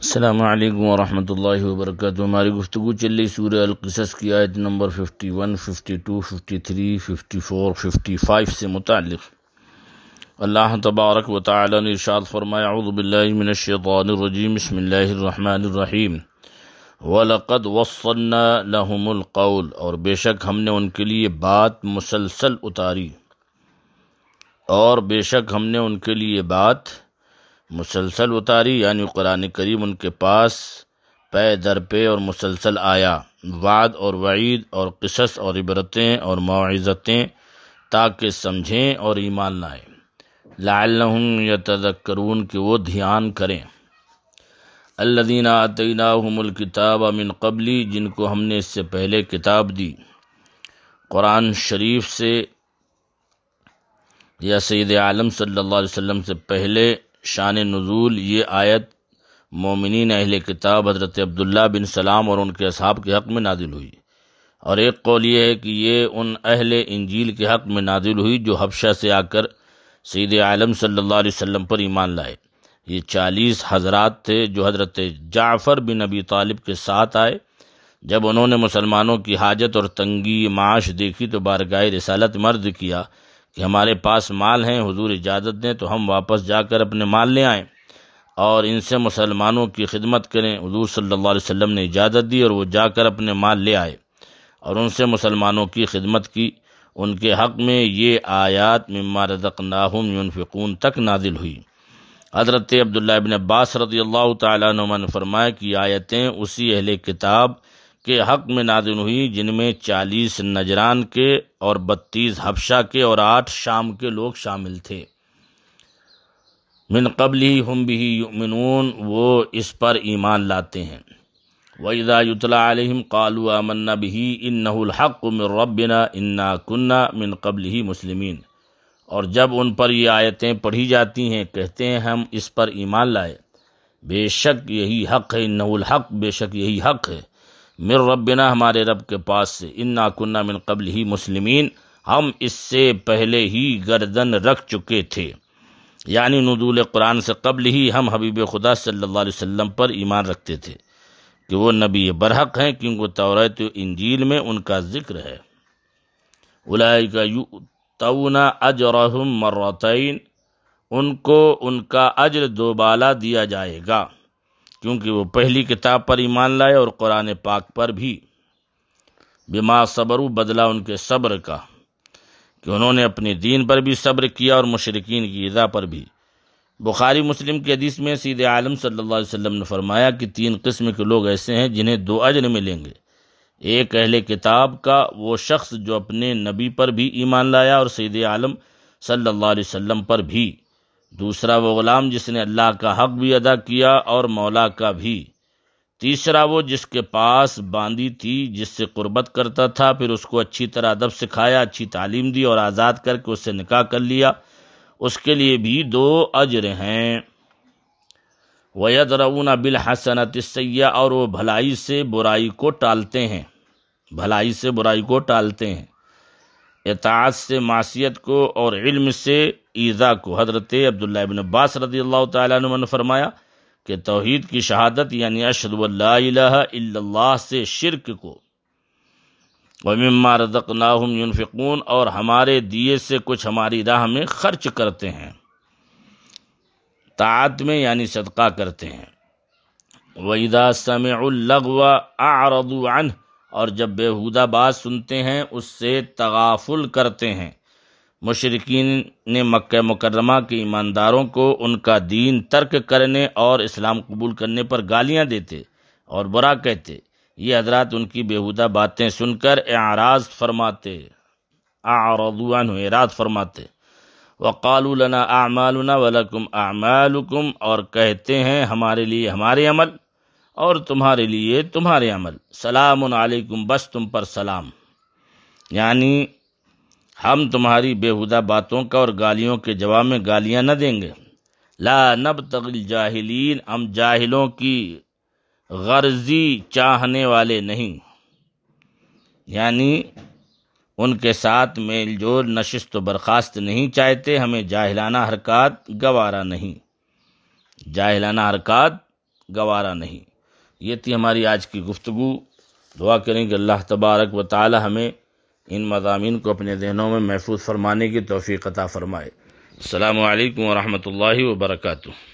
السلام علیکم ورحمۃ اللہ وبرکاتہ ہماری گفتگو چلی سورہ القصص کی آیت نمبر 51, 52, 53, 54, 55 فائیو سے متعلق اللہ تبارک و تعالیٰ اعوذ باللہ من الشیطان الرجیم بسم اللہ الرحمن الرحیم ولقد وصلنا لهم القول اور بے شک ہم نے ان کے لیے بات مسلسل اتاری اور بے شک ہم نے ان کے لیے بات مسلسل اتاری یعنی قرآن کریم ان کے پاس پے در پے اور مسلسل آیا وعد اور وعید اور قصص اور عبرتیں اور معزتیں تاکہ سمجھیں اور ایمان لائیں لعلہم یتذکرون کہ وہ دھیان کریں الذین آتیناہم الکتاب الکتاب قبلی جن کو ہم نے اس سے پہلے کتاب دی قرآن شریف سے یا سید عالم صلی اللہ علیہ وسلم سے پہلے شان نزول یہ آیت مومنین اہل کتاب حضرت عبداللہ بن سلام اور ان کے اصحاب کے حق میں نازل ہوئی اور ایک قول یہ ہے کہ یہ ان اہل انجیل کے حق میں نازل ہوئی جو حبشہ سے آ کر سید عالم صلی اللہ علیہ وسلم پر ایمان لائے یہ چالیس حضرات تھے جو حضرت جعفر بن ابی طالب کے ساتھ آئے جب انہوں نے مسلمانوں کی حاجت اور تنگی معاش دیکھی تو بارگاہ رسالت مرد کیا کہ ہمارے پاس مال ہیں حضور اجازت دیں تو ہم واپس جا کر اپنے مال لے آئیں اور ان سے مسلمانوں کی خدمت کریں حضور صلی اللہ علیہ وسلم نے اجازت دی اور وہ جا کر اپنے مال لے آئے اور ان سے مسلمانوں کی خدمت کی ان کے حق میں یہ آیات مما رزقناہم ینفقون تک نازل ہوئی حضرت عبداللہ ابن عباس رضی اللہ تعالیٰ نے فرمایا کہ آیتیں اسی اہل کتاب کے حق میں نازل ہوئی جن میں چالیس نجران کے اور بتیس حفشہ کے اور آٹھ شام کے لوگ شامل تھے من قبل ہی ہم بھی یؤمنون وہ اس پر ایمان لاتے ہیں وَإِذَا يُتْلَى عَلَيْهِمْ قَالُوا آمَنَّا بِهِ إِنَّهُ الْحَقُّ مِنْ رَبِّنَا إِنَّا كُنَّا مِنْ قَبْلِهِ مسلمین اور جب ان پر یہ آیتیں پڑھی جاتی ہیں کہتے ہیں ہم اس پر ایمان لائے بے شک یہی حق ہے انہو الحق بے شک یہی حق ہے مر ربنا ہمارے رب کے پاس سے انا کنہ من قبل ہی مسلمین ہم اس سے پہلے ہی گردن رکھ چکے تھے یعنی ندول قرآن سے قبل ہی ہم حبیب خدا صلی اللہ علیہ وسلم پر ایمان رکھتے تھے کہ وہ نبی برحق ہیں کیونکہ تورت انجیل میں ان کا ذکر ہے الائ یؤتونا اجرہم مرتین مرتعین ان کو ان کا اجر دوبالا دیا جائے گا کیونکہ وہ پہلی کتاب پر ایمان لائے اور قرآن پاک پر بھی بما صبر بدلہ بدلا ان کے صبر کا کہ انہوں نے اپنے دین پر بھی صبر کیا اور مشرقین کی ادا پر بھی بخاری مسلم کے حدیث میں سید عالم صلی اللہ علیہ وسلم نے فرمایا کہ تین قسم کے لوگ ایسے ہیں جنہیں دو اجن ملیں گے ایک اہل کتاب کا وہ شخص جو اپنے نبی پر بھی ایمان لایا اور سید عالم صلی اللہ علیہ وسلم پر بھی دوسرا وہ غلام جس نے اللہ کا حق بھی ادا کیا اور مولا کا بھی تیسرا وہ جس کے پاس باندی تھی جس سے قربت کرتا تھا پھر اس کو اچھی طرح ادب سکھایا اچھی تعلیم دی اور آزاد کر کے اس سے نکاح کر لیا اس کے لیے بھی دو اجر ہیں وید رونا بالحسنت سیاح اور وہ بھلائی سے برائی کو ٹالتے ہیں بھلائی سے برائی کو ٹالتے ہیں اطاعت سے معصیت کو اور علم سے ایزا کو حضرت عبداللہ ابن عباس رضی اللہ تعالیٰ عنہ نے فرمایا کہ توحید کی شہادت یعنی الہ الا اللہ سے شرک کو وَمِمَّا ردق نام یونفقون اور ہمارے دیے سے کچھ ہماری راہ میں خرچ کرتے ہیں تعت میں یعنی صدقہ کرتے ہیں اللَّغْوَ أَعْرَضُوا عَنْهُ اور جب بیہودہ بات سنتے ہیں اس سے تغافل کرتے ہیں مشرقین نے مکہ مکرمہ کے ایمانداروں کو ان کا دین ترک کرنے اور اسلام قبول کرنے پر گالیاں دیتے اور برا کہتے یہ حضرات ان کی بیہودہ باتیں سن کر اعراض فرماتے اعراض فرماتے وقالولا آ اعمالنا ولکم اعمالکم اور کہتے ہیں ہمارے لیے ہمارے عمل اور تمہارے لیے تمہارے عمل سلام علیکم بس تم پر سلام یعنی ہم تمہاری بےحدہ باتوں کا اور گالیوں کے جواب میں گالیاں نہ دیں گے لا نب تغل جاہلین ہم جاہلوں کی غرضی چاہنے والے نہیں یعنی ان کے ساتھ میل جول نشست و برخاست نہیں چاہتے ہمیں جاہلانہ حرکات گوارا نہیں جاہلانہ حرکات گوارا نہیں یہ تھی ہماری آج کی گفتگو دعا کریں کہ اللہ تبارک و تعالی ہمیں ان مضامین کو اپنے ذہنوں میں محفوظ فرمانے کی توفیق عطا فرمائے السلام علیکم ورحمۃ اللہ وبرکاتہ